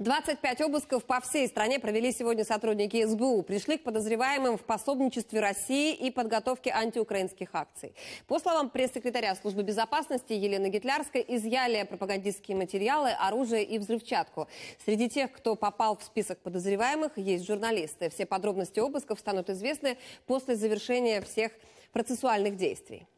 25 обысков по всей стране провели сегодня сотрудники СБУ. Пришли к подозреваемым в пособничестве России и подготовке антиукраинских акций. По словам пресс-секретаря Службы безопасности Елены Гитлярской, изъяли пропагандистские материалы, оружие и взрывчатку. Среди тех, кто попал в список подозреваемых, есть журналисты. Все подробности обысков станут известны после завершения всех процессуальных действий.